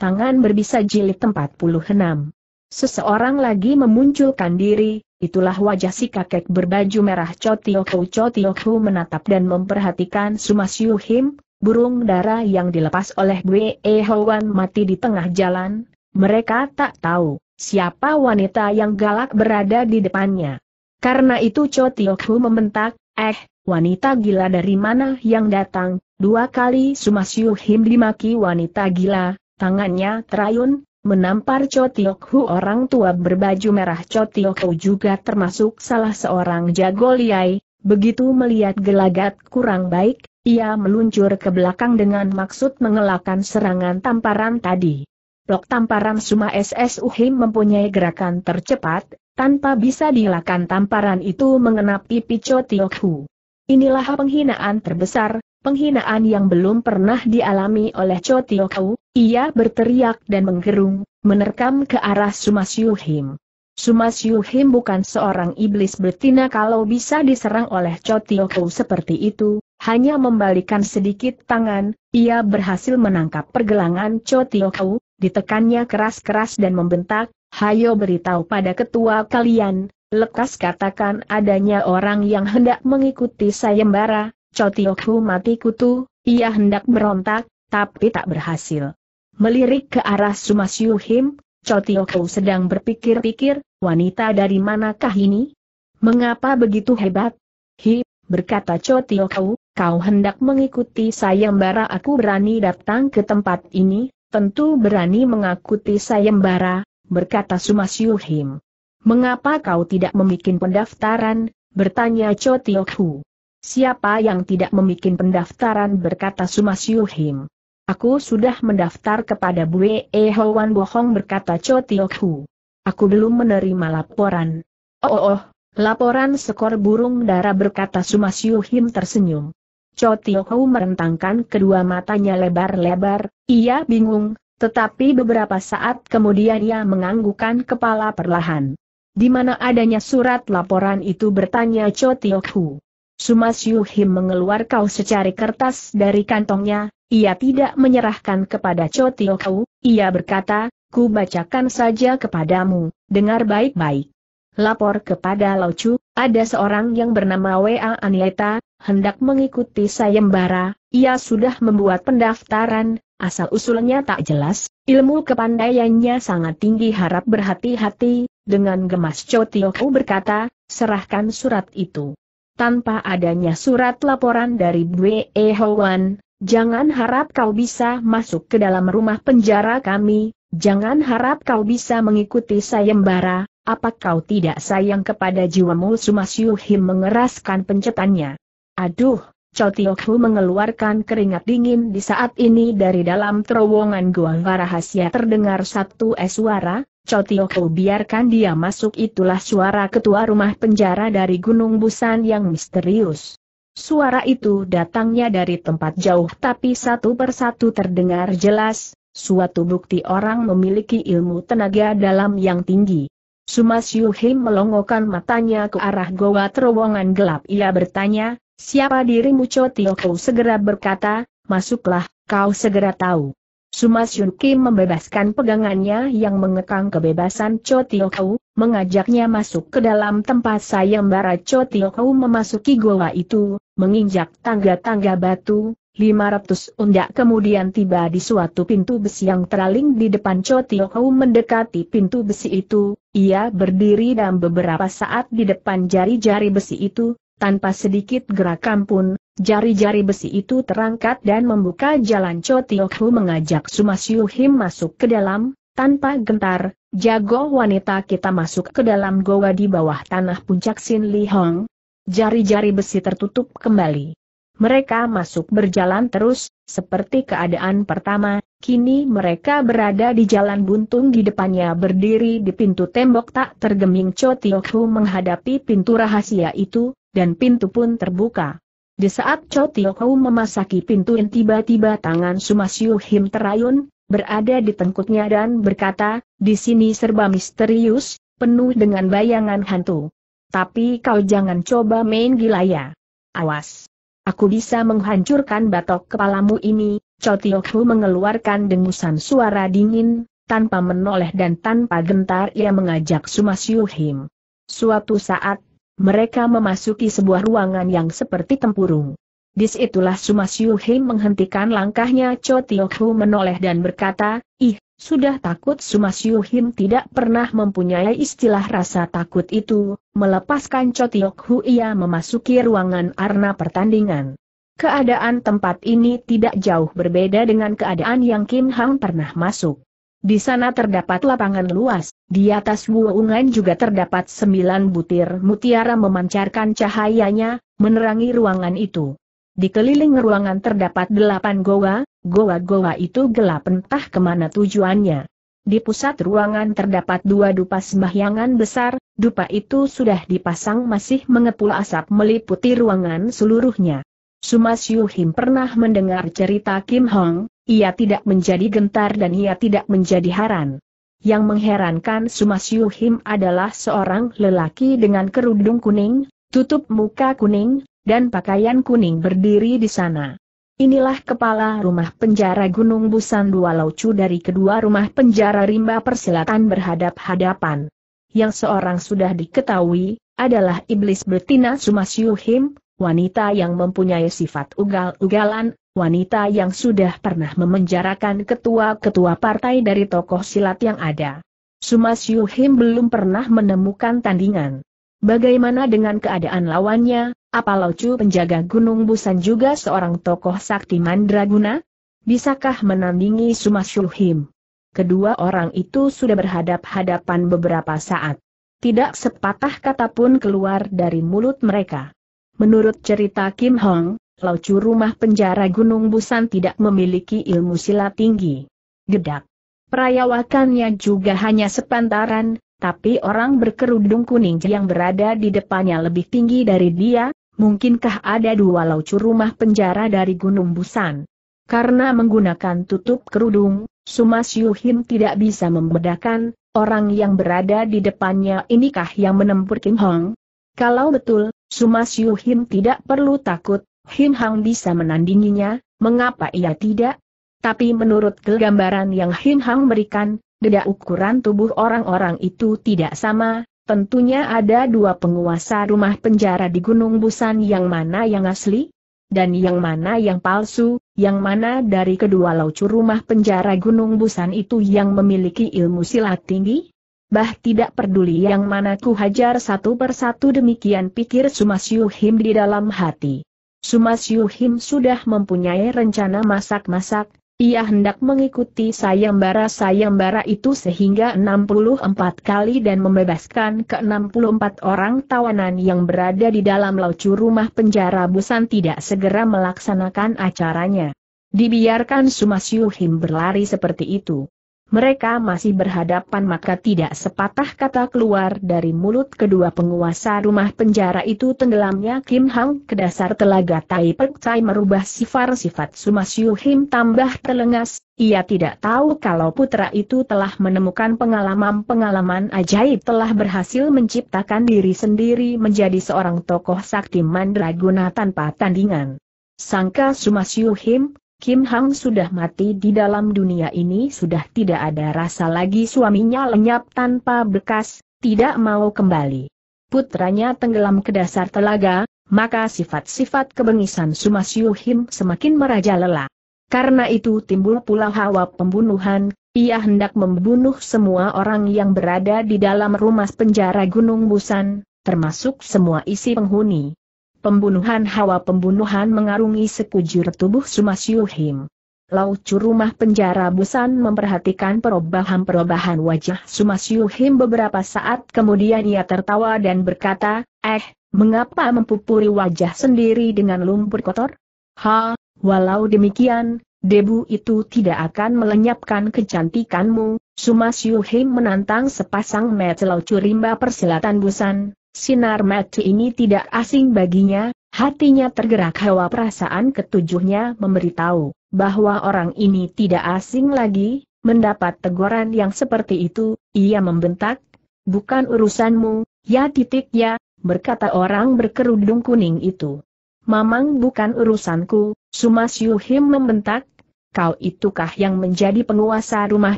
tangan berbisa jilid 46. Seseorang lagi memunculkan diri, itulah wajah si kakek berbaju merah Chotioku Chotioku menatap dan memperhatikan Sumas Yuhim, burung dara yang dilepas oleh Bwe Hoan mati di tengah jalan, mereka tak tahu siapa wanita yang galak berada di depannya. Karena itu Chotioku membentak, eh, wanita gila dari mana yang datang, dua kali Sumas Yuhim dimaki wanita gila, Tangannya terayun, menampar Cho Tiok Hu orang tua berbaju merah Cho Tiok Hu juga termasuk salah seorang jago liai, begitu melihat gelagat kurang baik, ia meluncur ke belakang dengan maksud mengelakkan serangan tamparan tadi. Blok tamparan Suma SS Uhim mempunyai gerakan tercepat, tanpa bisa dilakukan tamparan itu mengenapi Pico Tiok Hu. Inilah penghinaan terbesar, penghinaan yang belum pernah dialami oleh Cho Tio Kau, ia berteriak dan menggerung, menerkam ke arah Sumas Him. Sumas Him bukan seorang iblis betina kalau bisa diserang oleh Cho Tio Kau seperti itu, hanya membalikan sedikit tangan, ia berhasil menangkap pergelangan Cho Tio Kau, ditekannya keras-keras dan membentak, Hayo beritahu pada ketua kalian, lekas katakan adanya orang yang hendak mengikuti sayembara, Cotiokhu mati kutu, ia hendak berontak, tapi tak berhasil. Melirik ke arah Sumasyuhim, Cotiokhu sedang berpikir-pikir, wanita dari manakah ini? Mengapa begitu hebat? Hi, berkata Cotiokhu, kau hendak mengikuti sayembara aku berani datang ke tempat ini, tentu berani mengakuti sayembara, berkata Sumasyuhim. Mengapa kau tidak membuat pendaftaran? bertanya Cotiokhu. Siapa yang tidak membuat pendaftaran berkata Siu Him. Aku sudah mendaftar kepada Bue E Hoan bohong berkata Cho Tiok Hu. Aku belum menerima laporan. Oh oh oh, laporan sekor burung darah berkata Siu Him tersenyum. Cho Tio Hu merentangkan kedua matanya lebar-lebar, ia bingung, tetapi beberapa saat kemudian ia menganggukkan kepala perlahan. Di mana adanya surat laporan itu bertanya Cho Tio Hu. Sumas Yuhim mengeluarkan secari kertas dari kantongnya, ia tidak menyerahkan kepada Cho Tio Kau, ia berkata, ku bacakan saja kepadamu, dengar baik-baik. Lapor kepada Lao Chu, ada seorang yang bernama W.A. Anieta, hendak mengikuti sayembara, ia sudah membuat pendaftaran, asal-usulnya tak jelas, ilmu kepandaiannya sangat tinggi harap berhati-hati, dengan gemas Cho Tio Kau berkata, serahkan surat itu tanpa adanya surat laporan dari Bwe Hoan, jangan harap kau bisa masuk ke dalam rumah penjara kami, jangan harap kau bisa mengikuti sayembara, apa kau tidak sayang kepada jiwamu Sumas Yuhim? mengeraskan pencetannya. Aduh, Chow Hu mengeluarkan keringat dingin di saat ini dari dalam terowongan gua rahasia terdengar satu suara, Cotioko biarkan dia masuk itulah suara ketua rumah penjara dari Gunung Busan yang misterius. Suara itu datangnya dari tempat jauh tapi satu persatu terdengar jelas, suatu bukti orang memiliki ilmu tenaga dalam yang tinggi. Sumas Yuhim melongokkan matanya ke arah goa terowongan gelap. Ia bertanya, siapa dirimu Cotioko segera berkata, masuklah, kau segera tahu. Kim membebaskan pegangannya yang mengekang kebebasan Cho Tio Kau, mengajaknya masuk ke dalam tempat sayembara Cho Tio Kau memasuki goa itu, menginjak tangga-tangga batu, 500 undak kemudian tiba di suatu pintu besi yang teraling di depan Cho Tio Kau mendekati pintu besi itu, ia berdiri dan beberapa saat di depan jari-jari besi itu, tanpa sedikit gerakan pun, Jari-jari besi itu terangkat dan membuka jalan Cho Tio Hu mengajak Siu Him masuk ke dalam, tanpa gentar, jago wanita kita masuk ke dalam goa di bawah tanah puncak Sin Li Hong. Jari-jari besi tertutup kembali. Mereka masuk berjalan terus, seperti keadaan pertama, kini mereka berada di jalan buntung di depannya berdiri di pintu tembok tak tergeming Cho Tio Hu menghadapi pintu rahasia itu, dan pintu pun terbuka. Di saat Cho Tio memasaki pintu yang tiba-tiba tangan Sumasyu Him terayun, berada di tengkuknya dan berkata, di sini serba misterius, penuh dengan bayangan hantu. Tapi kau jangan coba main gila ya. Awas. Aku bisa menghancurkan batok kepalamu ini, Cho Tio mengeluarkan dengusan suara dingin, tanpa menoleh dan tanpa gentar ia mengajak Sumasyu Him. Suatu saat, mereka memasuki sebuah ruangan yang seperti tempurung. Disitulah Sumas Yuhi menghentikan langkahnya Cho Hu menoleh dan berkata, Ih, sudah takut Sumas Yuhim tidak pernah mempunyai istilah rasa takut itu, melepaskan Cho Hu ia memasuki ruangan arena pertandingan. Keadaan tempat ini tidak jauh berbeda dengan keadaan yang Kim Hang pernah masuk. Di sana terdapat lapangan luas, di atas wuungan juga terdapat sembilan butir mutiara memancarkan cahayanya, menerangi ruangan itu. Di keliling ruangan terdapat delapan goa, goa-goa itu gelap entah kemana tujuannya. Di pusat ruangan terdapat dua dupa sembahyangan besar, dupa itu sudah dipasang masih mengepul asap meliputi ruangan seluruhnya. Sumas Yuhim pernah mendengar cerita Kim Hong, ia tidak menjadi gentar dan ia tidak menjadi haran. Yang mengherankan Sumas Yuhim adalah seorang lelaki dengan kerudung kuning, tutup muka kuning, dan pakaian kuning berdiri di sana. Inilah kepala rumah penjara Gunung Busan Dua Laucu dari kedua rumah penjara rimba persilatan berhadap-hadapan. Yang seorang sudah diketahui, adalah iblis betina Sumas Yuhim, wanita yang mempunyai sifat ugal-ugalan, wanita yang sudah pernah memenjarakan ketua-ketua partai dari tokoh silat yang ada. Sumas Yuhim belum pernah menemukan tandingan. Bagaimana dengan keadaan lawannya, apa Laucu penjaga Gunung Busan juga seorang tokoh sakti mandraguna? Bisakah menandingi Sumas Yuhim? Kedua orang itu sudah berhadap-hadapan beberapa saat. Tidak sepatah kata pun keluar dari mulut mereka. Menurut cerita Kim Hong, laucu rumah penjara Gunung Busan tidak memiliki ilmu silat tinggi. Gedak. Perayawakannya juga hanya sepantaran, tapi orang berkerudung kuning yang berada di depannya lebih tinggi dari dia, mungkinkah ada dua laucu rumah penjara dari Gunung Busan? Karena menggunakan tutup kerudung, Sumas Yuhim tidak bisa membedakan, orang yang berada di depannya inikah yang menempur Kim Hong? Kalau betul, Sumas Yuhim tidak perlu takut, Hin Hang bisa menandinginya, mengapa ia tidak? Tapi menurut gambaran yang Hin Hang berikan, deda ukuran tubuh orang-orang itu tidak sama, tentunya ada dua penguasa rumah penjara di Gunung Busan yang mana yang asli? Dan yang mana yang palsu, yang mana dari kedua laucu rumah penjara Gunung Busan itu yang memiliki ilmu silat tinggi? Bah tidak peduli yang mana ku hajar satu persatu demikian pikir Sumasyuhim di dalam hati. Sumas Yuhim sudah mempunyai rencana masak-masak, ia hendak mengikuti sayembara-sayembara itu sehingga 64 kali dan membebaskan ke-64 orang tawanan yang berada di dalam laucu rumah penjara Busan tidak segera melaksanakan acaranya. Dibiarkan Sumas Yuhim berlari seperti itu mereka masih berhadapan maka tidak sepatah kata keluar dari mulut kedua penguasa rumah penjara itu tenggelamnya Kim Hang ke dasar telaga Tai Pek Tai merubah sifat-sifat Sumasyu Him tambah terlengas, ia tidak tahu kalau putra itu telah menemukan pengalaman-pengalaman ajaib telah berhasil menciptakan diri sendiri menjadi seorang tokoh sakti mandraguna tanpa tandingan. Sangka Sumasyu Him, Kim Hang sudah mati di dalam dunia ini sudah tidak ada rasa lagi suaminya lenyap tanpa bekas, tidak mau kembali. Putranya tenggelam ke dasar telaga, maka sifat-sifat kebengisan Sumasyu Him semakin merajalela. Karena itu timbul pula hawa pembunuhan, ia hendak membunuh semua orang yang berada di dalam rumah penjara Gunung Busan, termasuk semua isi penghuni. Pembunuhan hawa pembunuhan mengarungi sekujur tubuh Sumasyu Him. Laucu rumah penjara Busan memperhatikan perubahan-perubahan wajah Sumasyu Him beberapa saat kemudian ia tertawa dan berkata, Eh, mengapa mempupuri wajah sendiri dengan lumpur kotor? Ha, walau demikian, debu itu tidak akan melenyapkan kecantikanmu, Sumasyu Him menantang sepasang met laucu rimba persilatan Busan, Sinar mati ini tidak asing baginya, hatinya tergerak hawa perasaan ketujuhnya memberitahu, bahwa orang ini tidak asing lagi, mendapat teguran yang seperti itu, ia membentak, bukan urusanmu, ya titik ya, berkata orang berkerudung kuning itu. Mamang bukan urusanku, Sumas Yuhim membentak, kau itukah yang menjadi penguasa rumah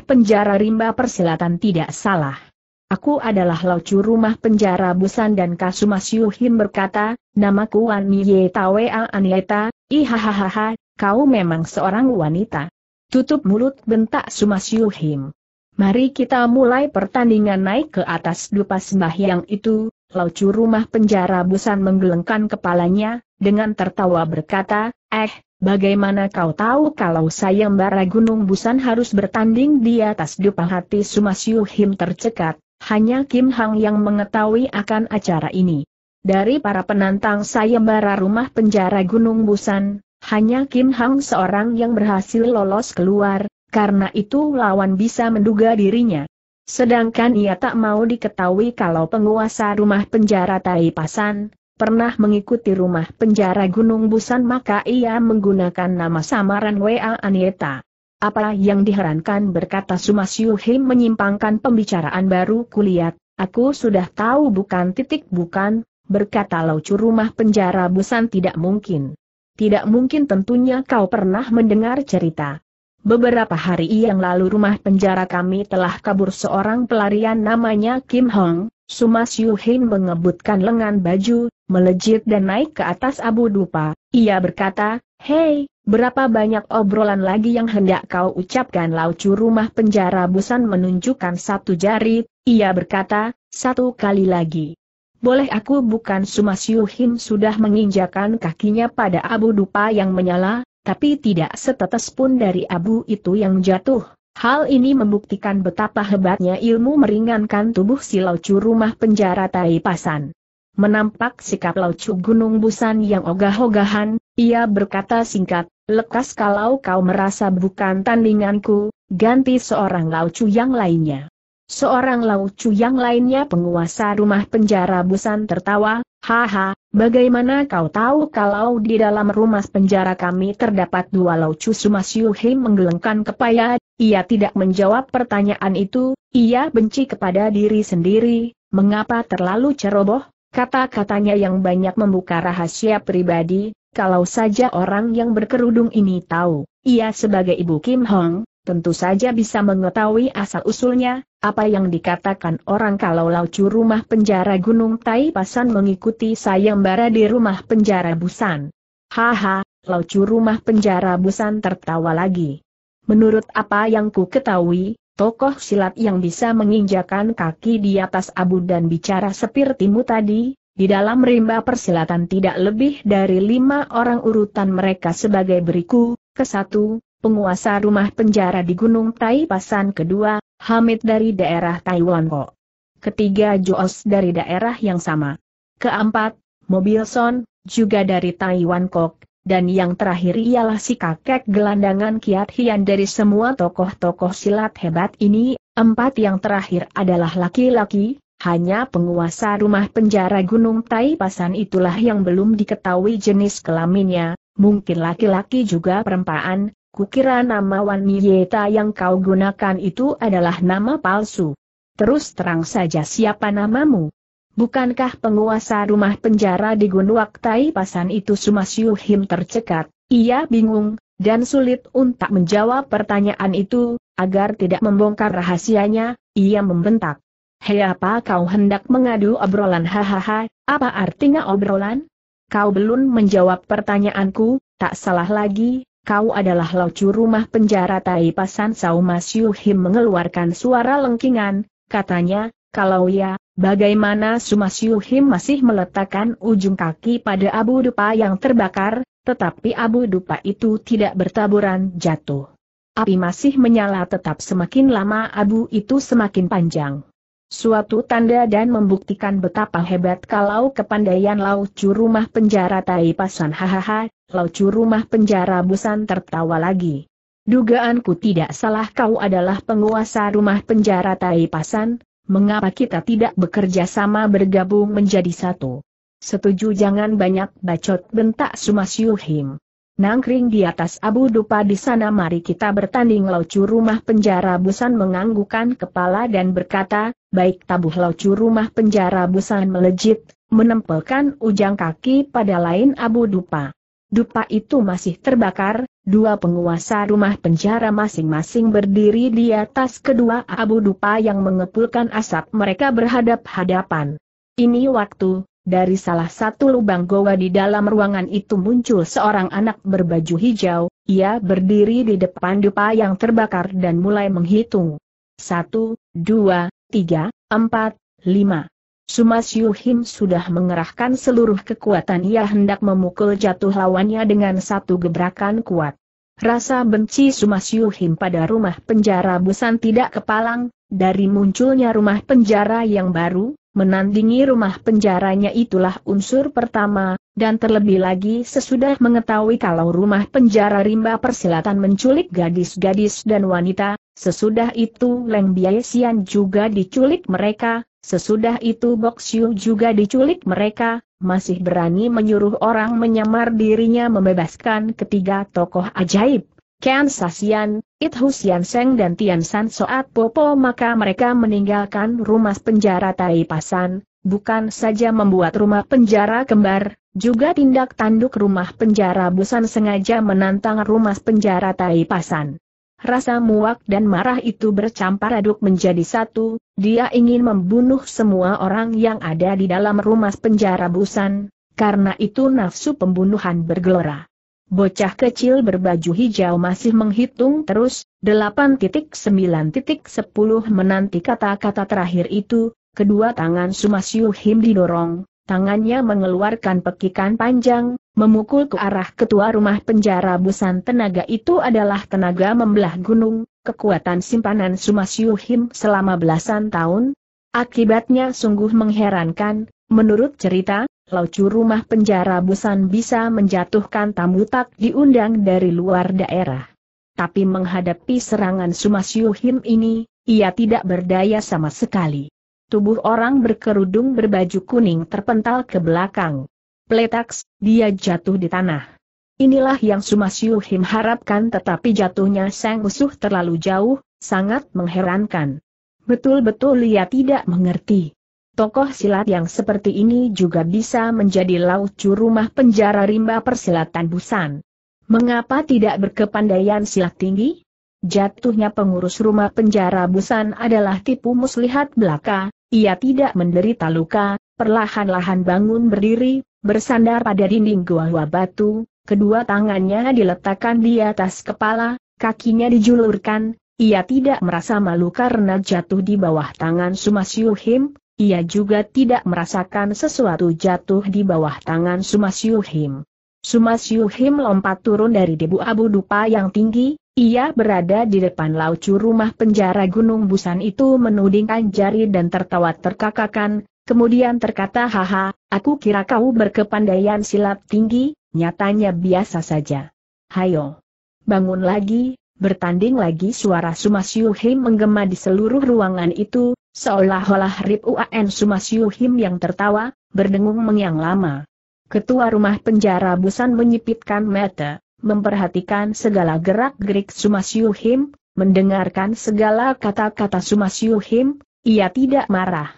penjara rimba persilatan tidak salah. Aku adalah laucu rumah penjara Busan dan Kasumas Yuhim berkata, namaku Wan Ye Tawea Anieta, ihahaha, kau memang seorang wanita. Tutup mulut bentak Sumas Yuhim. Mari kita mulai pertandingan naik ke atas dupa sembahyang itu, laucu rumah penjara Busan menggelengkan kepalanya, dengan tertawa berkata, eh, bagaimana kau tahu kalau sayembara gunung Busan harus bertanding di atas dupa hati Sumas Yuhim tercekat, hanya Kim Hang yang mengetahui akan acara ini. Dari para penantang sayembara rumah penjara Gunung Busan, hanya Kim Hang seorang yang berhasil lolos keluar, karena itu lawan bisa menduga dirinya. Sedangkan ia tak mau diketahui kalau penguasa rumah penjara Tai Pasan, pernah mengikuti rumah penjara Gunung Busan maka ia menggunakan nama samaran W.A. Anieta. Apa yang diherankan berkata Sumasyu Him menyimpangkan pembicaraan baru kulihat, aku sudah tahu bukan titik bukan, berkata Laucu rumah penjara Busan tidak mungkin. Tidak mungkin tentunya kau pernah mendengar cerita. Beberapa hari yang lalu rumah penjara kami telah kabur seorang pelarian namanya Kim Hong, Sumas Yuhin mengebutkan lengan baju, melejit dan naik ke atas Abu Dupa, ia berkata, Hei, berapa banyak obrolan lagi yang hendak kau ucapkan laucu rumah penjara Busan menunjukkan satu jari, ia berkata, satu kali lagi. Boleh aku bukan Sumasyuhin sudah menginjakan kakinya pada abu dupa yang menyala, tapi tidak setetes pun dari abu itu yang jatuh. Hal ini membuktikan betapa hebatnya ilmu meringankan tubuh si laucu rumah penjara Pasan. Menampak sikap laucu Gunung Busan yang ogah-ogahan, ia berkata singkat, lekas kalau kau merasa bukan tandinganku, ganti seorang laucu yang lainnya. Seorang laucu yang lainnya penguasa rumah penjara Busan tertawa, haha, bagaimana kau tahu kalau di dalam rumah penjara kami terdapat dua laucu Sumas Yuhi menggelengkan kepala, ia tidak menjawab pertanyaan itu, ia benci kepada diri sendiri, mengapa terlalu ceroboh, kata-katanya yang banyak membuka rahasia pribadi, kalau saja orang yang berkerudung ini tahu, ia sebagai ibu Kim Hong, tentu saja bisa mengetahui asal-usulnya, apa yang dikatakan orang kalau laucu rumah penjara Gunung Tai Pasan mengikuti sayembara di rumah penjara Busan. Haha, laucu rumah penjara Busan tertawa lagi. Menurut apa yang ku ketahui, tokoh silat yang bisa menginjakan kaki di atas abu dan bicara sepir timu tadi, di dalam rimba persilatan tidak lebih dari lima orang urutan mereka sebagai beriku, satu, penguasa rumah penjara di Gunung Tai Pasan kedua, Hamid dari daerah Taiwan Ho. Ketiga Joos dari daerah yang sama. Keempat, Mobilson, juga dari Taiwan Kok, dan yang terakhir ialah si kakek gelandangan Kiat Hian dari semua tokoh-tokoh silat hebat ini, empat yang terakhir adalah laki-laki, hanya penguasa rumah penjara Gunung Tai Pasan itulah yang belum diketahui jenis kelaminnya, mungkin laki-laki juga perempaan, kukira nama Wan wanita yang kau gunakan itu adalah nama palsu. Terus terang saja siapa namamu? Bukankah penguasa rumah penjara di Gunung Tai Pasan itu Sumasyu Him tercekat? Ia bingung, dan sulit untuk menjawab pertanyaan itu, agar tidak membongkar rahasianya, ia membentak. Hei apa kau hendak mengadu obrolan hahaha, apa artinya obrolan? Kau belum menjawab pertanyaanku, tak salah lagi, kau adalah laucu rumah penjara Tai Pasan Sao Mas Yuhim mengeluarkan suara lengkingan, katanya, kalau ya, bagaimana Sumas Yuhim masih meletakkan ujung kaki pada abu dupa yang terbakar, tetapi abu dupa itu tidak bertaburan jatuh. Api masih menyala tetap semakin lama abu itu semakin panjang suatu tanda dan membuktikan betapa hebat kalau kepandaian laucu rumah penjara Tai Pasan. hahaha, laucu rumah penjara Busan tertawa lagi. Dugaanku tidak salah kau adalah penguasa rumah penjara Tai Pasan. mengapa kita tidak bekerja sama bergabung menjadi satu? Setuju jangan banyak bacot bentak Sumasyuhim nangkring di atas abu dupa di sana mari kita bertanding laucu rumah penjara Busan menganggukan kepala dan berkata, baik tabuh laucu rumah penjara Busan melejit, menempelkan ujang kaki pada lain abu dupa. Dupa itu masih terbakar, dua penguasa rumah penjara masing-masing berdiri di atas kedua abu dupa yang mengepulkan asap mereka berhadap-hadapan. Ini waktu, dari salah satu lubang goa di dalam ruangan itu muncul seorang anak berbaju hijau, ia berdiri di depan dupa yang terbakar dan mulai menghitung. Satu, dua, tiga, empat, lima. Sumas Yuhim sudah mengerahkan seluruh kekuatan ia hendak memukul jatuh lawannya dengan satu gebrakan kuat. Rasa benci Sumas Yuhim pada rumah penjara Busan tidak kepalang, dari munculnya rumah penjara yang baru, Menandingi rumah penjaranya itulah unsur pertama, dan terlebih lagi sesudah mengetahui kalau rumah penjara rimba persilatan menculik gadis-gadis dan wanita, sesudah itu Leng Biaisian juga diculik mereka, sesudah itu Boxiu juga diculik mereka, masih berani menyuruh orang menyamar dirinya membebaskan ketiga tokoh ajaib. Ken Sasian, It Husian Seng dan Tian San Soat Popo maka mereka meninggalkan rumah penjara Tai Pasan. bukan saja membuat rumah penjara kembar, juga tindak tanduk rumah penjara Busan sengaja menantang rumah penjara Tai Pasan. Rasa muak dan marah itu bercampur aduk menjadi satu, dia ingin membunuh semua orang yang ada di dalam rumah penjara Busan, karena itu nafsu pembunuhan bergelora. Bocah kecil berbaju hijau masih menghitung terus, 8.9.10 menanti kata-kata terakhir itu, kedua tangan Sumasyu Him didorong, tangannya mengeluarkan pekikan panjang, memukul ke arah ketua rumah penjara busan tenaga itu adalah tenaga membelah gunung, kekuatan simpanan Sumasyu Him selama belasan tahun. Akibatnya sungguh mengherankan, menurut cerita, laucu rumah penjara Busan bisa menjatuhkan tamu tak diundang dari luar daerah. Tapi menghadapi serangan Hin ini, ia tidak berdaya sama sekali. Tubuh orang berkerudung berbaju kuning terpental ke belakang. Pletaks, dia jatuh di tanah. Inilah yang Sumasyuhim harapkan tetapi jatuhnya sang musuh terlalu jauh, sangat mengherankan. Betul-betul ia tidak mengerti. Tokoh silat yang seperti ini juga bisa menjadi laucu rumah penjara rimba persilatan Busan. Mengapa tidak berkepandaian silat tinggi? Jatuhnya pengurus rumah penjara Busan adalah tipu muslihat belaka, ia tidak menderita luka, perlahan-lahan bangun berdiri, bersandar pada dinding gua batu, kedua tangannya diletakkan di atas kepala, kakinya dijulurkan, ia tidak merasa malu karena jatuh di bawah tangan Sumasyuhim, ia juga tidak merasakan sesuatu jatuh di bawah tangan Sumas Yuhim. Sumas Yuhim lompat turun dari debu abu dupa yang tinggi, ia berada di depan laucu rumah penjara Gunung Busan itu menudingkan jari dan tertawa terkakakan, kemudian terkata haha, aku kira kau berkepandaian silat tinggi, nyatanya biasa saja. Hayo! Bangun lagi, bertanding lagi suara Sumas Yuhim menggema di seluruh ruangan itu, Seolah-olah Rip Uan Sumas Yuhim yang tertawa, berdengung mengiang lama. Ketua rumah penjara Busan menyipitkan mata, memperhatikan segala gerak-gerik Sumas Yuhim, mendengarkan segala kata-kata Sumas Yuhim. ia tidak marah.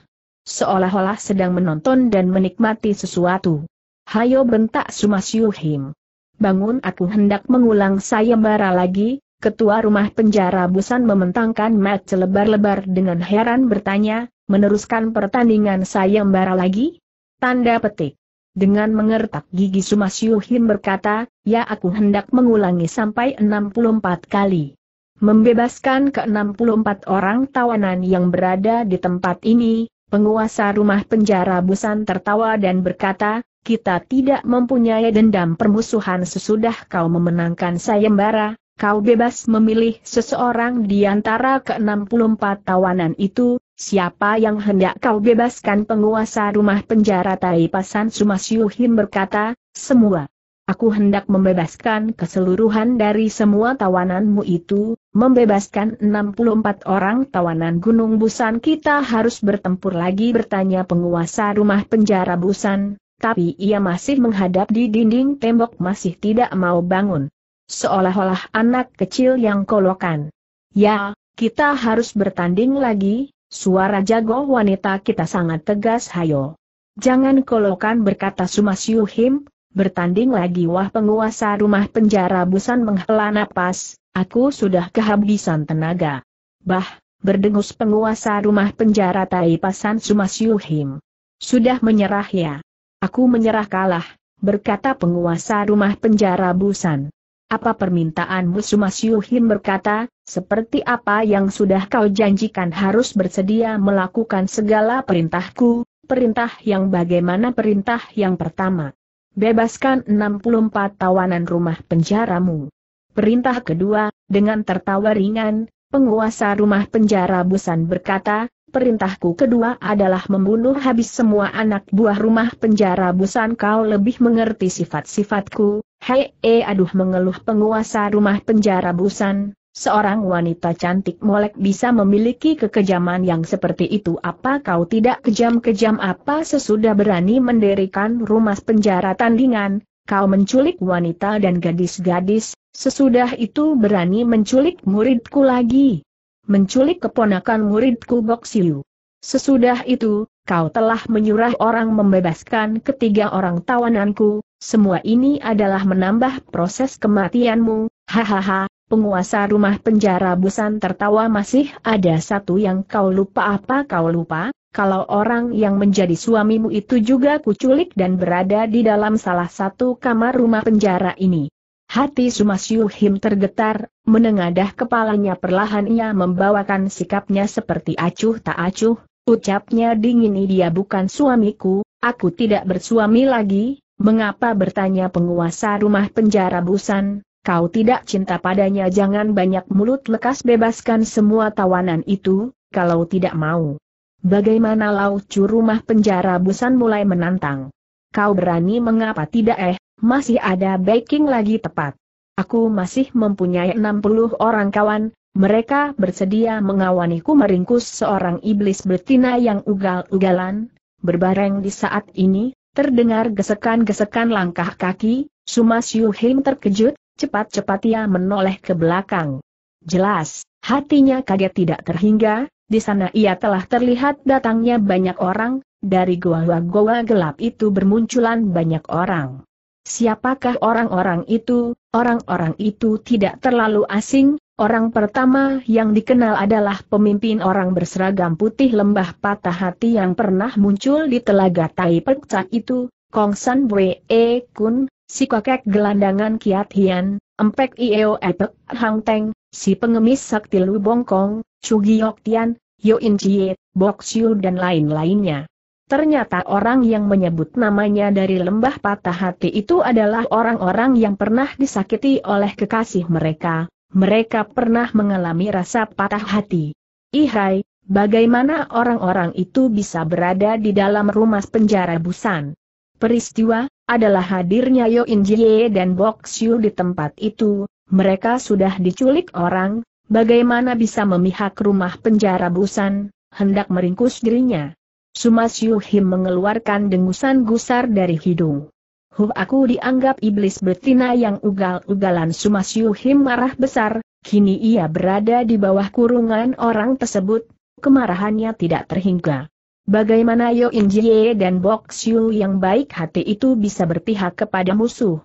Seolah-olah sedang menonton dan menikmati sesuatu. Hayo bentak Sumas Yuhim. Bangun aku hendak mengulang sayembara lagi, Ketua rumah penjara Busan mementangkan match lebar lebar dengan heran bertanya, meneruskan pertandingan sayembara lagi? Tanda petik. Dengan mengertak gigi Sumas Sumasyuhin berkata, ya aku hendak mengulangi sampai 64 kali. Membebaskan ke-64 orang tawanan yang berada di tempat ini, penguasa rumah penjara Busan tertawa dan berkata, kita tidak mempunyai dendam permusuhan sesudah kau memenangkan sayembara, kau bebas memilih seseorang di antara ke-64 tawanan itu, siapa yang hendak kau bebaskan penguasa rumah penjara Taipasan Sumasyuhim berkata, semua. Aku hendak membebaskan keseluruhan dari semua tawananmu itu, membebaskan 64 orang tawanan Gunung Busan kita harus bertempur lagi bertanya penguasa rumah penjara Busan, tapi ia masih menghadap di dinding tembok masih tidak mau bangun. Seolah-olah anak kecil yang kolokan. Ya, kita harus bertanding lagi, suara jago wanita kita sangat tegas hayo. Jangan kolokan berkata Sumasyu Him, bertanding lagi wah penguasa rumah penjara Busan menghela napas, aku sudah kehabisan tenaga. Bah, berdengus penguasa rumah penjara Taipasan Sumasyu Him. Sudah menyerah ya? Aku menyerah kalah, berkata penguasa rumah penjara Busan apa permintaanmu Yuhim berkata, seperti apa yang sudah kau janjikan harus bersedia melakukan segala perintahku, perintah yang bagaimana perintah yang pertama. Bebaskan 64 tawanan rumah penjaramu. Perintah kedua, dengan tertawa ringan, penguasa rumah penjara Busan berkata, perintahku kedua adalah membunuh habis semua anak buah rumah penjara busan kau lebih mengerti sifat-sifatku, hei eh, aduh mengeluh penguasa rumah penjara busan, seorang wanita cantik molek bisa memiliki kekejaman yang seperti itu apa kau tidak kejam-kejam apa sesudah berani mendirikan rumah penjara tandingan, kau menculik wanita dan gadis-gadis, sesudah itu berani menculik muridku lagi menculik keponakan muridku Boksiu. Sesudah itu, kau telah menyuruh orang membebaskan ketiga orang tawananku, semua ini adalah menambah proses kematianmu, hahaha, penguasa rumah penjara Busan tertawa masih ada satu yang kau lupa apa kau lupa, kalau orang yang menjadi suamimu itu juga kuculik dan berada di dalam salah satu kamar rumah penjara ini. Hati Sumasyuh Him tergetar, menengadah kepalanya perlahan ia membawakan sikapnya seperti acuh tak acuh, ucapnya dingin dia bukan suamiku, aku tidak bersuami lagi, mengapa bertanya penguasa rumah penjara Busan, kau tidak cinta padanya jangan banyak mulut lekas bebaskan semua tawanan itu, kalau tidak mau. Bagaimana Lau curumah penjara Busan mulai menantang. Kau berani mengapa tidak eh, masih ada baking lagi tepat. Aku masih mempunyai 60 orang kawan, mereka bersedia mengawaniku meringkus seorang iblis betina yang ugal-ugalan, berbareng di saat ini, terdengar gesekan-gesekan langkah kaki, Sumas Yuhim terkejut, cepat-cepat ia menoleh ke belakang. Jelas, hatinya kaget tidak terhingga, di sana ia telah terlihat datangnya banyak orang, dari goa-goa gelap itu bermunculan banyak orang. Siapakah orang-orang itu? Orang-orang itu tidak terlalu asing, orang pertama yang dikenal adalah pemimpin orang berseragam putih lembah patah hati yang pernah muncul di telaga Tai Pekcak itu, San Wei E Kun, si kakek gelandangan Kiat Hian, Empek Ieo Epek Hang Teng, si pengemis sakti Lu Bongkong, Giok Tian, Yo In Chie, Bok Siu dan lain-lainnya. Ternyata orang yang menyebut namanya dari lembah patah hati itu adalah orang-orang yang pernah disakiti oleh kekasih mereka. Mereka pernah mengalami rasa patah hati. Ihai, bagaimana orang-orang itu bisa berada di dalam rumah penjara Busan? Peristiwa, adalah hadirnya Yo In Jie dan Bok Xiu di tempat itu, mereka sudah diculik orang, bagaimana bisa memihak rumah penjara Busan, hendak meringkus dirinya. Sumas Yuhim mengeluarkan dengusan gusar dari hidung. Huh aku dianggap iblis betina yang ugal-ugalan Sumas Yuhim marah besar, kini ia berada di bawah kurungan orang tersebut, kemarahannya tidak terhingga. Bagaimana Yo Jie dan Bok Xiu yang baik hati itu bisa berpihak kepada musuh?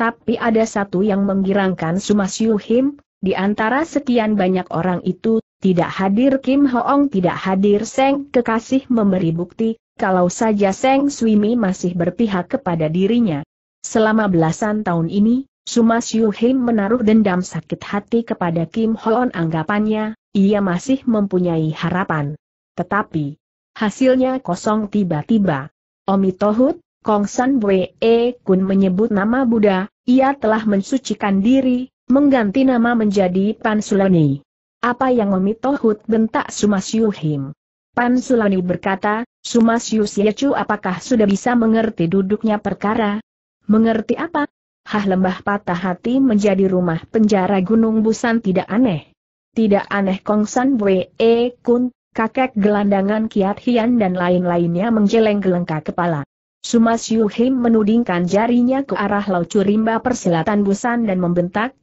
Tapi ada satu yang menggirangkan Sumas Yuhim, di antara sekian banyak orang itu tidak hadir Kim Hoong tidak hadir Seng kekasih memberi bukti, kalau saja Seng Suimi masih berpihak kepada dirinya. Selama belasan tahun ini, Sumas him menaruh dendam sakit hati kepada Kim Hoon anggapannya, ia masih mempunyai harapan. Tetapi, hasilnya kosong tiba-tiba. Omi Tohut, Kong San Bwe e Kun menyebut nama Buddha, ia telah mensucikan diri, mengganti nama menjadi Pan Pansulani. Apa yang memitohut bentak Sumasyu Him? Pan Sulani berkata, Sumasyu siacu apakah sudah bisa mengerti duduknya perkara? Mengerti apa? Hah lembah patah hati menjadi rumah penjara Gunung Busan tidak aneh. Tidak aneh Kongsan Wei e Kun, kakek gelandangan Kiat Hian dan lain-lainnya menjeleng-gelengka kepala. Sumas Yuhim menudingkan jarinya ke arah laucu rimba persilatan Busan dan membentak,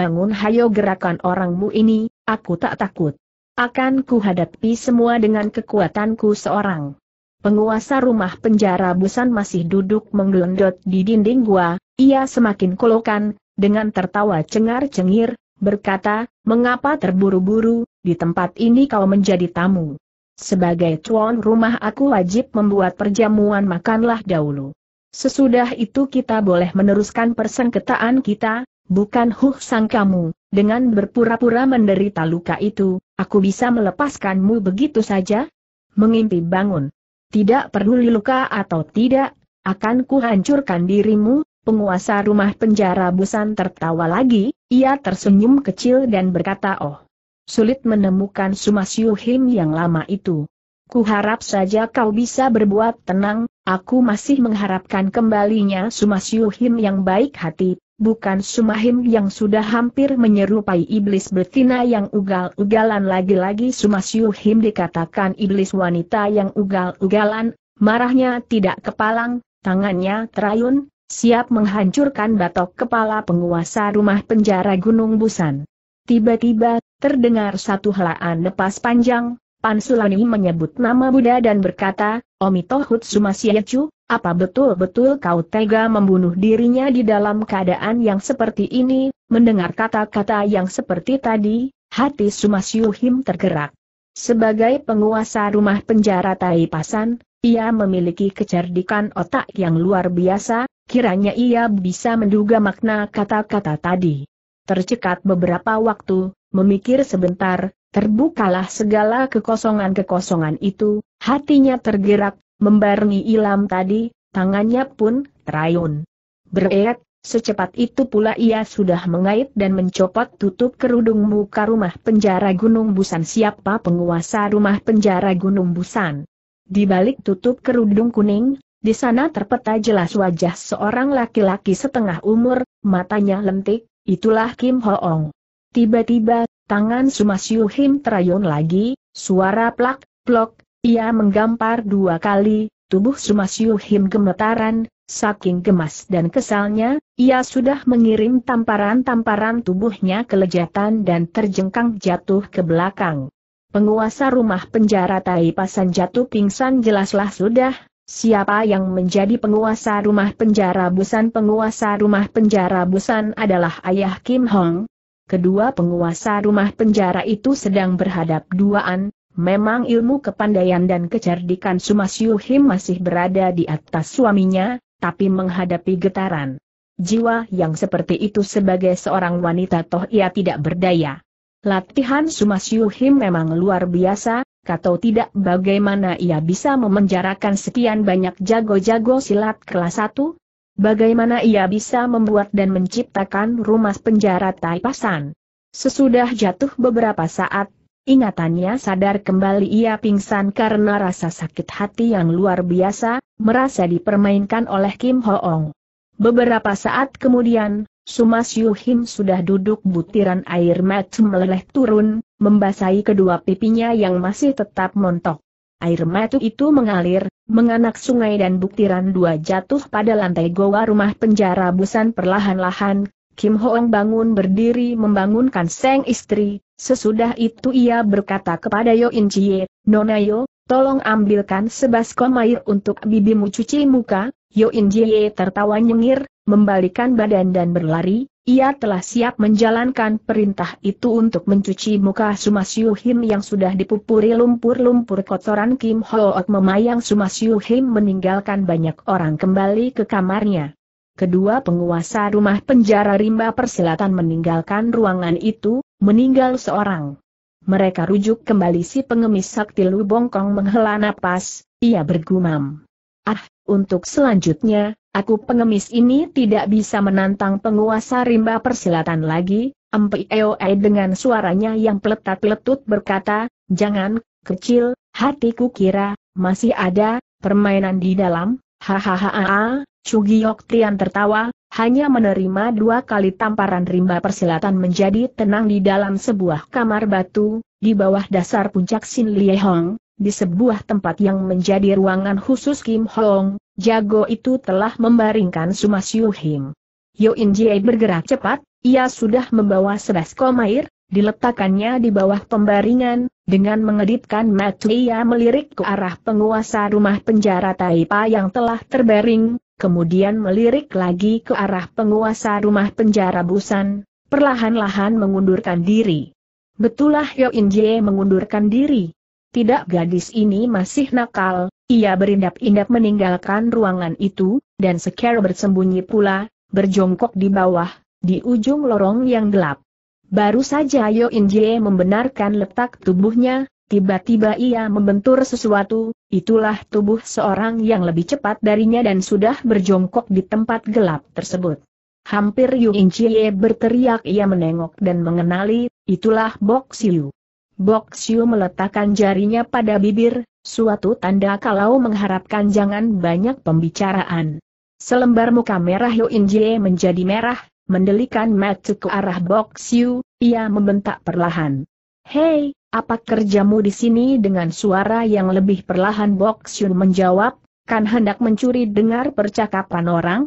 bangun hayo gerakan orangmu ini, aku tak takut. Akan kuhadapi semua dengan kekuatanku seorang. Penguasa rumah penjara Busan masih duduk menggelendot di dinding gua, ia semakin kolokan, dengan tertawa cengar-cengir, berkata, mengapa terburu-buru, di tempat ini kau menjadi tamu. Sebagai tuan rumah aku wajib membuat perjamuan makanlah dahulu. Sesudah itu kita boleh meneruskan persengketaan kita, bukan huh sang kamu, dengan berpura-pura menderita luka itu, aku bisa melepaskanmu begitu saja? Mengimpi bangun. Tidak perlu luka atau tidak, akan kuhancurkan dirimu, penguasa rumah penjara busan tertawa lagi, ia tersenyum kecil dan berkata oh. Sulit menemukan Sumasyu Yuhim yang lama itu. Kuharap saja kau bisa berbuat tenang, aku masih mengharapkan kembalinya Sumasyu Yuhim yang baik hati, bukan Sumahim yang sudah hampir menyerupai iblis betina yang ugal-ugalan lagi-lagi Sumasyuhim dikatakan iblis wanita yang ugal-ugalan, marahnya tidak kepalang, tangannya terayun, siap menghancurkan batok kepala penguasa rumah penjara Gunung Busan. Tiba-tiba, terdengar satu helaan lepas panjang, Pansulani menyebut nama Buddha dan berkata, Omitohut Sumasyecu, apa betul-betul kau tega membunuh dirinya di dalam keadaan yang seperti ini? Mendengar kata-kata yang seperti tadi, hati Sumas Yuhim tergerak. Sebagai penguasa rumah penjara Pasan, ia memiliki kecerdikan otak yang luar biasa, kiranya ia bisa menduga makna kata-kata tadi. Tercekat beberapa waktu, memikir sebentar, terbukalah segala kekosongan-kekosongan itu, hatinya tergerak Membarni ilam tadi, tangannya pun terayun. Beret, secepat itu pula ia sudah mengait dan mencopot tutup kerudung muka rumah penjara Gunung Busan siapa penguasa rumah penjara Gunung Busan. Di balik tutup kerudung kuning, di sana terpeta jelas wajah seorang laki-laki setengah umur, matanya lentik, itulah Kim Ho Ong. Tiba-tiba, tangan Sumasyuhim terayun lagi, suara plak, plok, ia menggampar dua kali, tubuh Sumasyu Him gemetaran, saking gemas dan kesalnya, ia sudah mengirim tamparan-tamparan tubuhnya kelejatan dan terjengkang jatuh ke belakang. Penguasa rumah penjara Tai Pasan jatuh pingsan jelaslah sudah, siapa yang menjadi penguasa rumah penjara Busan penguasa rumah penjara Busan adalah ayah Kim Hong. Kedua penguasa rumah penjara itu sedang berhadap duaan, Memang ilmu kepandaian dan kecerdikan Sumasyu Him masih berada di atas suaminya, tapi menghadapi getaran jiwa yang seperti itu sebagai seorang wanita toh ia tidak berdaya. Latihan Sumasyu Him memang luar biasa, atau tidak bagaimana ia bisa memenjarakan sekian banyak jago-jago silat kelas 1? Bagaimana ia bisa membuat dan menciptakan rumah penjara tai pasan? Sesudah jatuh beberapa saat, Ingatannya sadar kembali ia pingsan karena rasa sakit hati yang luar biasa, merasa dipermainkan oleh Kim Hoong. Beberapa saat kemudian, Sumas Him sudah duduk butiran air mata meleleh turun, membasahi kedua pipinya yang masih tetap montok. Air mata itu mengalir, menganak sungai dan butiran dua jatuh pada lantai goa rumah penjara Busan perlahan-lahan, Kim Hoong bangun berdiri membangunkan Seng istri, sesudah itu ia berkata kepada Yo In Chie, Nona Yo, tolong ambilkan sebaskom air untuk bibimu cuci muka, Yo In Chie tertawa nyengir, membalikan badan dan berlari, ia telah siap menjalankan perintah itu untuk mencuci muka Siu Him yang sudah dipupuri lumpur-lumpur kotoran Kim Hook memayang Siu Him meninggalkan banyak orang kembali ke kamarnya kedua penguasa rumah penjara rimba persilatan meninggalkan ruangan itu, meninggal seorang. Mereka rujuk kembali si pengemis sakti Lu Bongkong menghela napas, ia bergumam. Ah, untuk selanjutnya, aku pengemis ini tidak bisa menantang penguasa rimba persilatan lagi, Empi Eoe dengan suaranya yang peletat-peletut berkata, jangan, kecil, hatiku kira, masih ada, permainan di dalam, hahaha Cugiok Tian tertawa, hanya menerima dua kali tamparan rimba persilatan menjadi tenang di dalam sebuah kamar batu, di bawah dasar puncak Sin Lie Hong, di sebuah tempat yang menjadi ruangan khusus Kim Hong, jago itu telah membaringkan Sumas Yu Him. Yo In Jie bergerak cepat, ia sudah membawa sebas air, diletakkannya di bawah pembaringan, dengan mengedipkan mata ia melirik ke arah penguasa rumah penjara Taipa yang telah terbaring, kemudian melirik lagi ke arah penguasa rumah penjara Busan, perlahan-lahan mengundurkan diri. Betulah Yo In Jie mengundurkan diri. Tidak gadis ini masih nakal, ia berindap-indap meninggalkan ruangan itu, dan sekarang bersembunyi pula, berjongkok di bawah, di ujung lorong yang gelap. Baru saja Yo In Jie membenarkan letak tubuhnya, Tiba-tiba ia membentur sesuatu, itulah tubuh seorang yang lebih cepat darinya dan sudah berjongkok di tempat gelap tersebut. Hampir Yu Inchie berteriak ia menengok dan mengenali, itulah Bok Siu. Bok Siu meletakkan jarinya pada bibir, suatu tanda kalau mengharapkan jangan banyak pembicaraan. Selembar muka merah Yu Inchie menjadi merah, mendelikan mata ke arah Bok Siu, ia membentak perlahan. Hei, apa kerjamu di sini dengan suara yang lebih perlahan Bok menjawab, kan hendak mencuri dengar percakapan orang?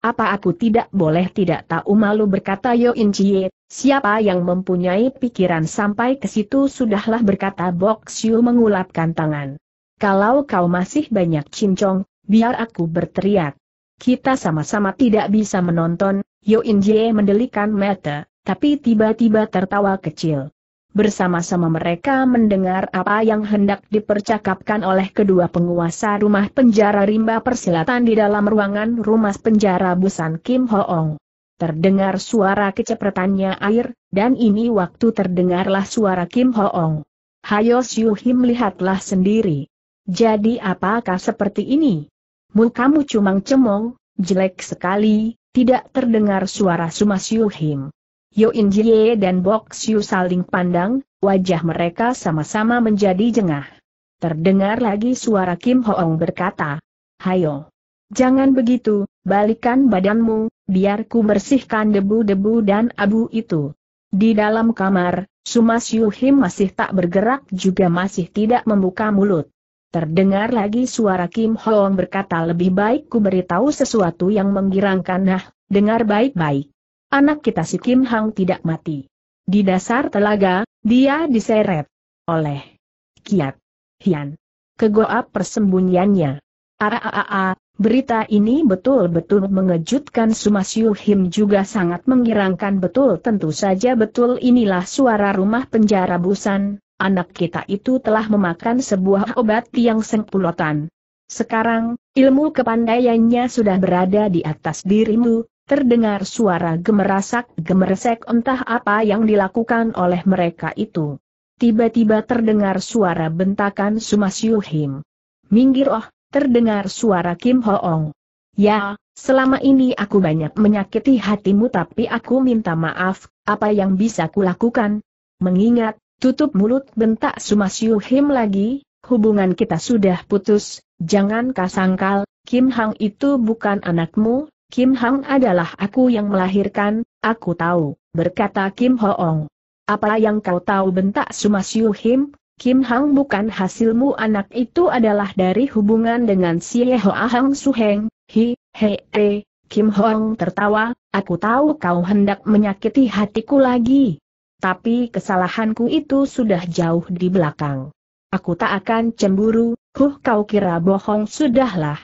Apa aku tidak boleh tidak tahu malu berkata Yo In Chie, siapa yang mempunyai pikiran sampai ke situ sudahlah berkata Bok Xiu mengulapkan tangan. Kalau kau masih banyak cincong, biar aku berteriak. Kita sama-sama tidak bisa menonton, Yo In Chie mendelikan mata, tapi tiba-tiba tertawa kecil. Bersama-sama mereka mendengar apa yang hendak dipercakapkan oleh kedua penguasa rumah penjara rimba persilatan di dalam ruangan rumah penjara Busan Kim Hoong. Terdengar suara kecepretannya air, dan ini waktu terdengarlah suara Kim Hoong. Hayo Siu Him lihatlah sendiri. Jadi apakah seperti ini? Mukamu cumang cemong, jelek sekali, tidak terdengar suara Suma Siu Him. Yo In Jie dan Bok Xiu saling pandang, wajah mereka sama-sama menjadi jengah. Terdengar lagi suara Kim Hoong berkata, Hayo, jangan begitu, balikan badanmu, biar ku bersihkan debu-debu dan abu itu. Di dalam kamar, Sumas Yuhim masih tak bergerak juga masih tidak membuka mulut. Terdengar lagi suara Kim Hoong berkata lebih baik ku beritahu sesuatu yang menggirangkan nah, dengar baik-baik. Anak kita si Kim Hang tidak mati. Di dasar telaga, dia diseret oleh Kiat Hian. ke goa persembunyiannya. Aaaa, berita ini betul-betul mengejutkan Sumasyu Him juga sangat mengirangkan betul tentu saja betul inilah suara rumah penjara Busan, anak kita itu telah memakan sebuah obat yang sengpulotan. Sekarang, ilmu kepandaiannya sudah berada di atas dirimu, terdengar suara gemerasak gemeresek entah apa yang dilakukan oleh mereka itu. Tiba-tiba terdengar suara bentakan Sumasyuhim. Minggir oh, terdengar suara Kim Hoong. Ya, selama ini aku banyak menyakiti hatimu tapi aku minta maaf, apa yang bisa kulakukan? Mengingat, tutup mulut bentak Sumasyuhim lagi, hubungan kita sudah putus, jangan kasangkal, Kim Hang itu bukan anakmu, Kim Hang adalah aku yang melahirkan, aku tahu, berkata Kim Hoong. Apa yang kau tahu bentak Sumasyu Him, Kim Hang bukan hasilmu anak itu adalah dari hubungan dengan si Ahang Su-heng. hi, he, he, Kim Hong tertawa, aku tahu kau hendak menyakiti hatiku lagi. Tapi kesalahanku itu sudah jauh di belakang. Aku tak akan cemburu, huh kau kira bohong sudahlah.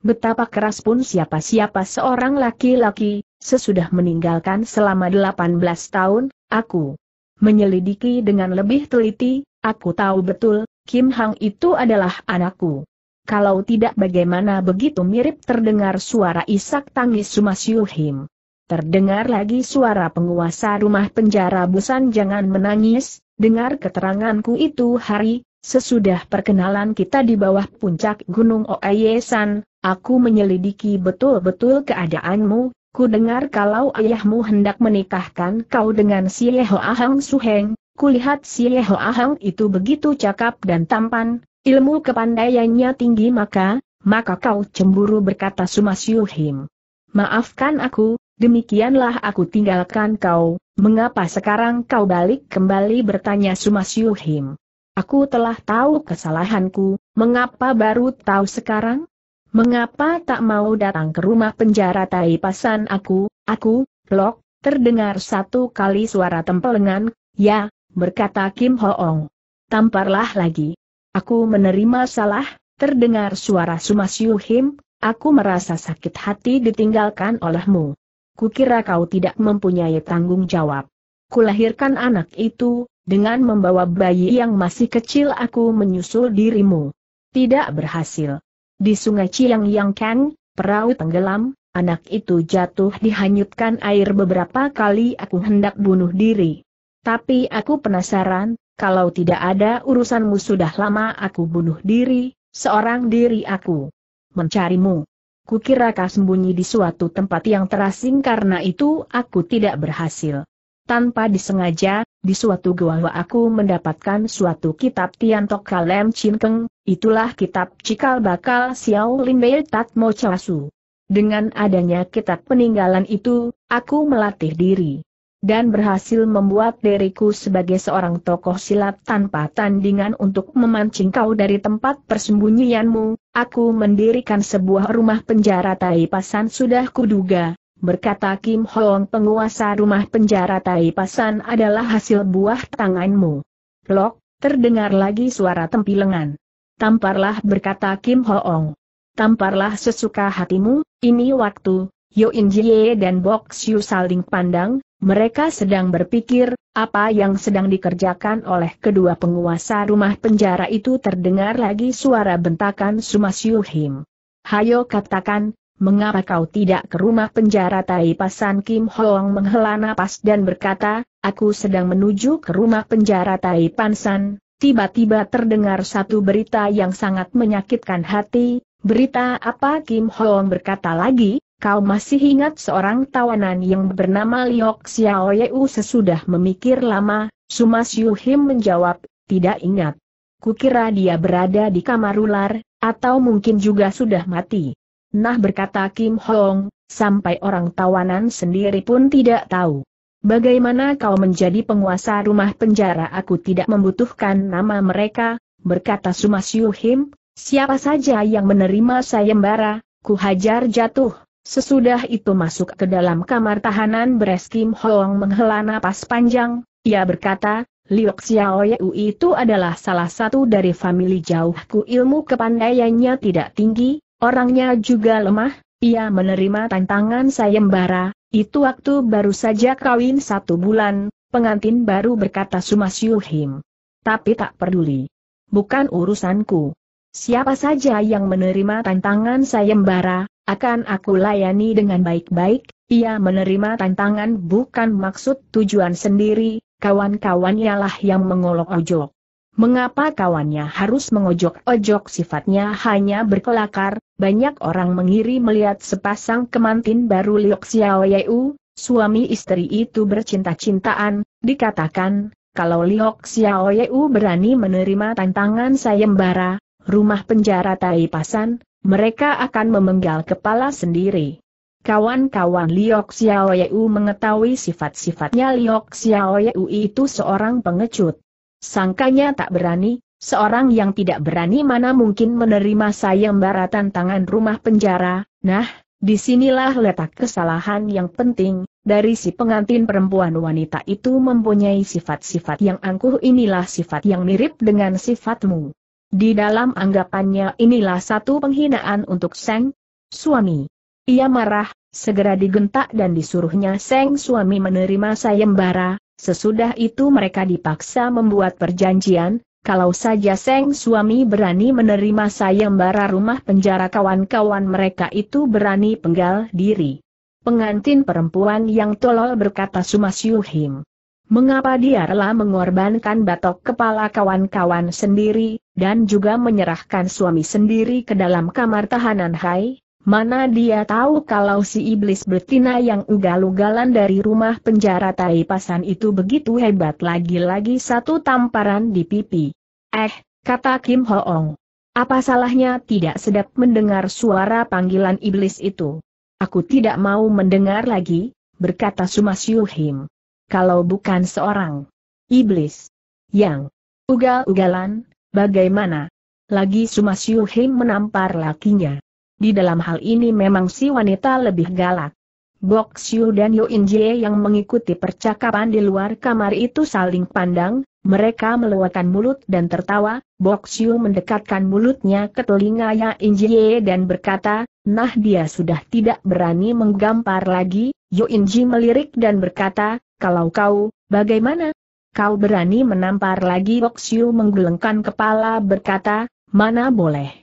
Betapa keras pun siapa-siapa seorang laki-laki, sesudah meninggalkan selama 18 tahun, aku menyelidiki dengan lebih teliti, aku tahu betul, Kim Hang itu adalah anakku. Kalau tidak bagaimana begitu mirip terdengar suara isak tangis Sumasyu Him. Terdengar lagi suara penguasa rumah penjara Busan jangan menangis, dengar keteranganku itu hari, Sesudah perkenalan kita di bawah puncak Gunung Oayesan, aku menyelidiki betul-betul keadaanmu, ku dengar kalau ayahmu hendak menikahkan kau dengan si Yeho Ahang Suheng, kulihat si Yeho Ahang itu begitu cakap dan tampan, ilmu kepandaiannya tinggi maka, maka kau cemburu berkata Sumasyuhim. Maafkan aku, demikianlah aku tinggalkan kau, mengapa sekarang kau balik kembali bertanya Sumasyuhim. Aku telah tahu kesalahanku, mengapa baru tahu sekarang? Mengapa tak mau datang ke rumah penjara tai pasan aku, aku, blok, terdengar satu kali suara tempelengan, ya, berkata Kim Hoong. Tamparlah lagi. Aku menerima salah, terdengar suara Sumas Yuhim, aku merasa sakit hati ditinggalkan olehmu. Kukira kau tidak mempunyai tanggung jawab. Kulahirkan anak itu, dengan membawa bayi yang masih kecil aku menyusul dirimu. Tidak berhasil. Di sungai Chiang Yang Kan, perahu tenggelam, anak itu jatuh dihanyutkan air beberapa kali aku hendak bunuh diri. Tapi aku penasaran, kalau tidak ada urusanmu sudah lama aku bunuh diri, seorang diri aku. Mencarimu. Kukira kau sembunyi di suatu tempat yang terasing karena itu aku tidak berhasil. Tanpa disengaja, di suatu gua aku mendapatkan suatu kitab tian tok Kalem Cinkeng, itulah kitab Cikal Bakal Xiao Lin Bei Tat Mo Chasu. Dengan adanya kitab peninggalan itu, aku melatih diri. Dan berhasil membuat diriku sebagai seorang tokoh silat tanpa tandingan untuk memancing kau dari tempat persembunyianmu, aku mendirikan sebuah rumah penjara tai pasan sudah kuduga, berkata Kim Hong penguasa rumah penjara Tai Pasan adalah hasil buah tanganmu. Lok, terdengar lagi suara tempilengan. Tamparlah berkata Kim Hong. Tamparlah sesuka hatimu, ini waktu, Yo In Jie dan Bok Xiu saling pandang, mereka sedang berpikir, apa yang sedang dikerjakan oleh kedua penguasa rumah penjara itu terdengar lagi suara bentakan Sumas Him. Hayo katakan, mengapa kau tidak ke rumah penjara Tai Pasan Kim Hoang menghela napas dan berkata, aku sedang menuju ke rumah penjara Tai Pansan, tiba-tiba terdengar satu berita yang sangat menyakitkan hati, berita apa Kim Hoang berkata lagi, kau masih ingat seorang tawanan yang bernama Liok Xiao Yeu sesudah memikir lama, Sumas Yu Him menjawab, tidak ingat. Kukira dia berada di kamar ular, atau mungkin juga sudah mati. Nah berkata Kim Hong, sampai orang tawanan sendiri pun tidak tahu. Bagaimana kau menjadi penguasa rumah penjara aku tidak membutuhkan nama mereka, berkata Suma Him, siapa saja yang menerima sayembara, ku hajar jatuh. Sesudah itu masuk ke dalam kamar tahanan beres Kim Hong menghela napas panjang, ia berkata, Liu Xiaoyu itu adalah salah satu dari famili jauhku ilmu kepandaiannya tidak tinggi, Orangnya juga lemah, ia menerima tantangan sayembara, itu waktu baru saja kawin satu bulan, pengantin baru berkata Sumas Yuhim. Tapi tak peduli. Bukan urusanku. Siapa saja yang menerima tantangan sayembara, akan aku layani dengan baik-baik, ia menerima tantangan bukan maksud tujuan sendiri, kawan-kawannya lah yang mengolok-ojok. Mengapa kawannya harus mengojok-ojok sifatnya hanya berkelakar, banyak orang mengiri melihat sepasang kemantin baru Liok Xiaoyeu, suami istri itu bercinta-cintaan, dikatakan, kalau Liok Xiaoyeu berani menerima tantangan sayembara, rumah penjara Tai Pasan, mereka akan memenggal kepala sendiri. Kawan-kawan Liok Xiaoyu mengetahui sifat-sifatnya Liok Xiaoyu itu seorang pengecut. Sangkanya tak berani, seorang yang tidak berani mana mungkin menerima sayembara tantangan rumah penjara, nah, disinilah letak kesalahan yang penting, dari si pengantin perempuan wanita itu mempunyai sifat-sifat yang angkuh inilah sifat yang mirip dengan sifatmu. Di dalam anggapannya inilah satu penghinaan untuk Seng, suami. Ia marah, segera digentak dan disuruhnya Seng suami menerima sayembara, Sesudah itu mereka dipaksa membuat perjanjian, kalau saja Seng suami berani menerima sayembara rumah penjara kawan-kawan mereka itu berani penggal diri. Pengantin perempuan yang tolol berkata Sumas Yuhim. Mengapa dia rela mengorbankan batok kepala kawan-kawan sendiri, dan juga menyerahkan suami sendiri ke dalam kamar tahanan Hai? Mana dia tahu kalau si iblis betina yang ugal-ugalan dari rumah penjara tai pasan itu begitu hebat lagi-lagi satu tamparan di pipi. Eh, kata Kim Hoong. Apa salahnya tidak sedap mendengar suara panggilan iblis itu? Aku tidak mau mendengar lagi, berkata Sumas Yuhim. Kalau bukan seorang iblis yang ugal-ugalan, bagaimana? Lagi Sumas Yuhim menampar lakinya. Di dalam hal ini memang si wanita lebih galak. Bok Xiu dan Yo In yang mengikuti percakapan di luar kamar itu saling pandang, mereka meluakan mulut dan tertawa, Bok Xiu mendekatkan mulutnya ke telinga Ya In dan berkata, nah dia sudah tidak berani menggampar lagi, Yo In melirik dan berkata, kalau kau, bagaimana? Kau berani menampar lagi Bok Xiu menggelengkan kepala berkata, mana boleh.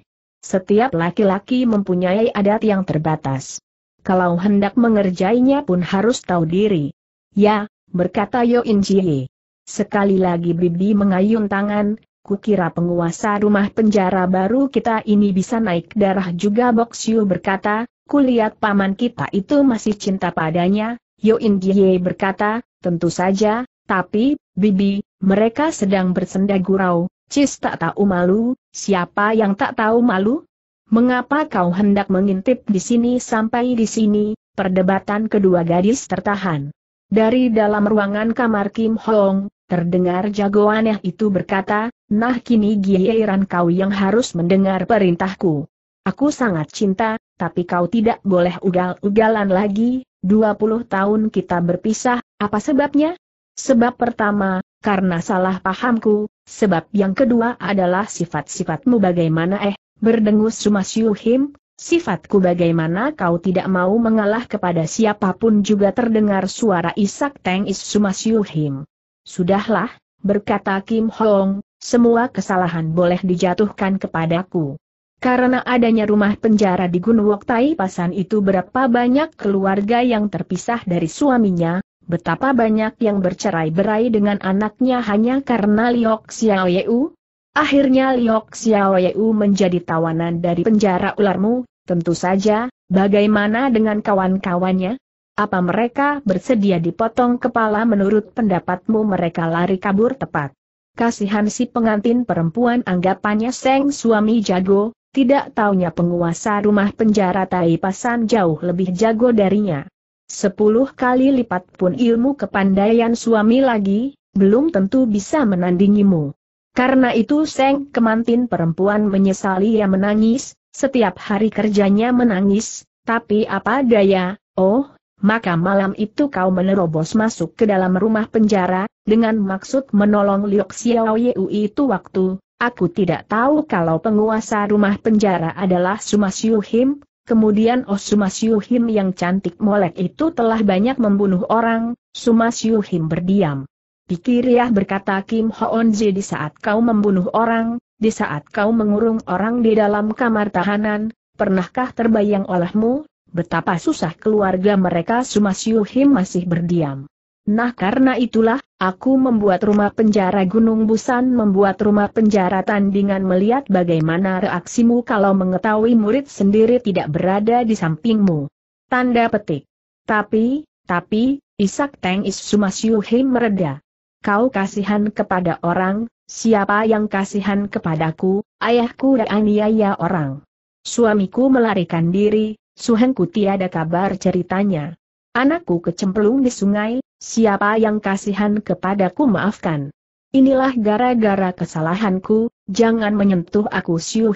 Setiap laki-laki mempunyai adat yang terbatas. Kalau hendak mengerjainya pun harus tahu diri. Ya, berkata Yo In Jie. Sekali lagi Bibi mengayun tangan, kukira penguasa rumah penjara baru kita ini bisa naik darah juga Box Yu berkata, kulihat paman kita itu masih cinta padanya, Yo In Jie berkata, tentu saja, tapi, Bibi, mereka sedang bersenda gurau, Cis tak tahu malu, siapa yang tak tahu malu? Mengapa kau hendak mengintip di sini sampai di sini, perdebatan kedua gadis tertahan. Dari dalam ruangan kamar Kim Hong, terdengar jagoannya itu berkata, Nah kini giliran kau yang harus mendengar perintahku. Aku sangat cinta, tapi kau tidak boleh ugal-ugalan lagi, 20 tahun kita berpisah, apa sebabnya? Sebab pertama, karena salah pahamku, Sebab yang kedua adalah sifat-sifatmu bagaimana eh, berdengus Sumas Yuhim. sifatku bagaimana kau tidak mau mengalah kepada siapapun juga terdengar suara isak Teng Is Sumas Yuhim. Sudahlah, berkata Kim Hong, semua kesalahan boleh dijatuhkan kepadaku. Karena adanya rumah penjara di Gunung Woktai Pasan itu berapa banyak keluarga yang terpisah dari suaminya, Betapa banyak yang bercerai-berai dengan anaknya hanya karena Liok Xiaoyeu? Akhirnya Liok Xiaoyeu menjadi tawanan dari penjara ularmu, tentu saja, bagaimana dengan kawan-kawannya? Apa mereka bersedia dipotong kepala menurut pendapatmu mereka lari kabur tepat? Kasihan si pengantin perempuan anggapannya seng suami jago, tidak taunya penguasa rumah penjara Taipasan jauh lebih jago darinya. Sepuluh kali lipat pun ilmu kepandaian suami lagi, belum tentu bisa menandingimu. Karena itu Seng Kemantin perempuan menyesali ia menangis, setiap hari kerjanya menangis, tapi apa daya, oh, maka malam itu kau menerobos masuk ke dalam rumah penjara, dengan maksud menolong Liok Xiao Yu itu waktu, aku tidak tahu kalau penguasa rumah penjara adalah Sumas Yuhim, Kemudian Oh Sumasyuhim yang cantik molek itu telah banyak membunuh orang, Sumasyuhim berdiam. Pikiriah berkata Kim Hoonzi di saat kau membunuh orang, di saat kau mengurung orang di dalam kamar tahanan, pernahkah terbayang olehmu, betapa susah keluarga mereka Sumasyuhim masih berdiam. Nah karena itulah, aku membuat rumah penjara Gunung Busan membuat rumah penjara tandingan melihat bagaimana reaksimu kalau mengetahui murid sendiri tidak berada di sampingmu. Tanda petik. Tapi, tapi, Isak Teng Is Sumasyuhi mereda. Kau kasihan kepada orang, siapa yang kasihan kepadaku, ayahku aniaya orang. Suamiku melarikan diri, Suhengku tiada kabar ceritanya. Anakku kecemplung di sungai, siapa yang kasihan kepadaku maafkan. Inilah gara-gara kesalahanku, jangan menyentuh aku Siu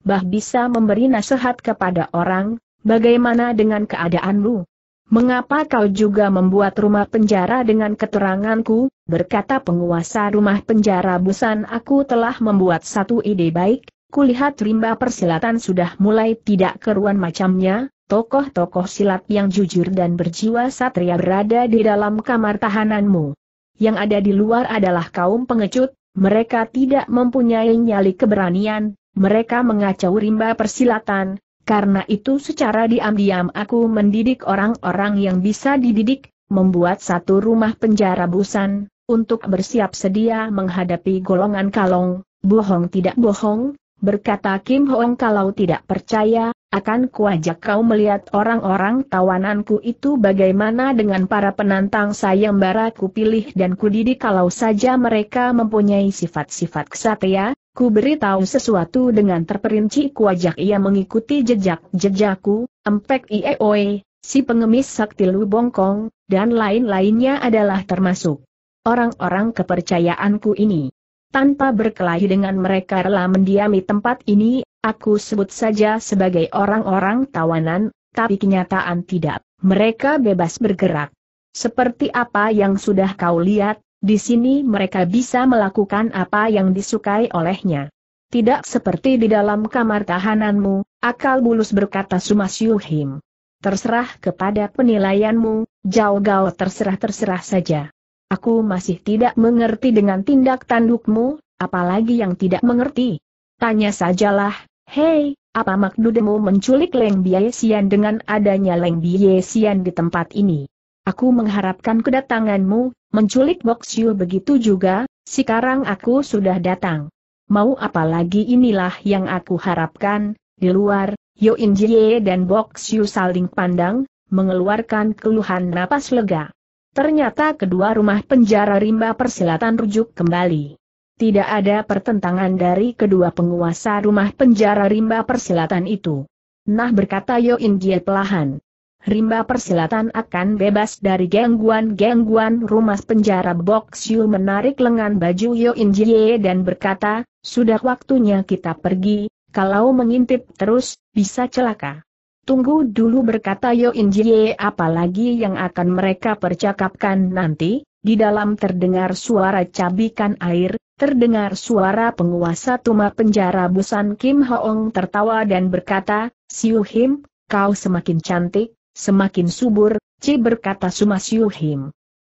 bah bisa memberi nasihat kepada orang, bagaimana dengan keadaanmu? Mengapa kau juga membuat rumah penjara dengan keteranganku, berkata penguasa rumah penjara Busan aku telah membuat satu ide baik, kulihat rimba persilatan sudah mulai tidak keruan macamnya, tokoh-tokoh silat yang jujur dan berjiwa satria berada di dalam kamar tahananmu. Yang ada di luar adalah kaum pengecut, mereka tidak mempunyai nyali keberanian, mereka mengacau rimba persilatan, karena itu secara diam-diam aku mendidik orang-orang yang bisa dididik, membuat satu rumah penjara busan, untuk bersiap sedia menghadapi golongan kalong, bohong tidak bohong, berkata Kim Hong kalau tidak percaya, akan kuajak kau melihat orang-orang tawananku itu bagaimana dengan para penantang sayembara ku pilih dan ku kudidik kalau saja mereka mempunyai sifat-sifat kesatria, ku beritahu sesuatu dengan terperinci kuajak ia mengikuti jejak-jejakku, empek ieoe, si pengemis sakti lu bongkong, dan lain-lainnya adalah termasuk orang-orang kepercayaanku ini tanpa berkelahi dengan mereka rela mendiami tempat ini, aku sebut saja sebagai orang-orang tawanan, tapi kenyataan tidak, mereka bebas bergerak. Seperti apa yang sudah kau lihat, di sini mereka bisa melakukan apa yang disukai olehnya. Tidak seperti di dalam kamar tahananmu, akal bulus berkata Sumas Yuhim. Terserah kepada penilaianmu, jauh jauh terserah-terserah saja. Aku masih tidak mengerti dengan tindak tandukmu, apalagi yang tidak mengerti. Tanya sajalah, hei, apa maksudmu menculik Leng Sian dengan adanya Leng Sian di tempat ini? Aku mengharapkan kedatanganmu, menculik Boxiu begitu juga, sekarang aku sudah datang. Mau apalagi inilah yang aku harapkan, di luar, Yo In Jie dan Boxiu saling pandang, mengeluarkan keluhan napas lega. Ternyata kedua rumah penjara rimba persilatan rujuk kembali. Tidak ada pertentangan dari kedua penguasa rumah penjara rimba persilatan itu. Nah berkata Yo Gye pelahan. Rimba persilatan akan bebas dari gangguan-gangguan rumah penjara Box Siu menarik lengan baju Yo Gye dan berkata, sudah waktunya kita pergi, kalau mengintip terus, bisa celaka. Tunggu dulu berkata Yo In Jie apalagi yang akan mereka percakapkan nanti, di dalam terdengar suara cabikan air, terdengar suara penguasa Tuma penjara Busan Kim Hoong tertawa dan berkata, Siu Him, kau semakin cantik, semakin subur, Ci berkata Suma Siu Him.